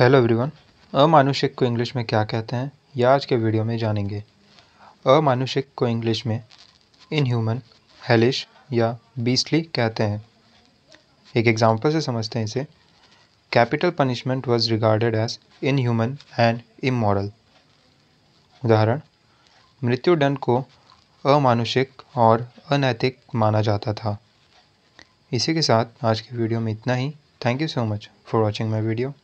hello everyone अमानुषिक को English में क्या कहते हैं यह आज के वीडियो में जानेंगे अमानुषिक को इंग्लिश में इनह्यूमन हेलिश या बीस्टली कहते हैं एक एग्जांपल से समझते हैं इसे capital punishment was regarded as inhuman and immoral उदाहरण मृत्युदंड को अमानुषिक और अनैतिक माना जाता था इसी के साथ आज के वीडियो में इतना ही thank you so much for watching my video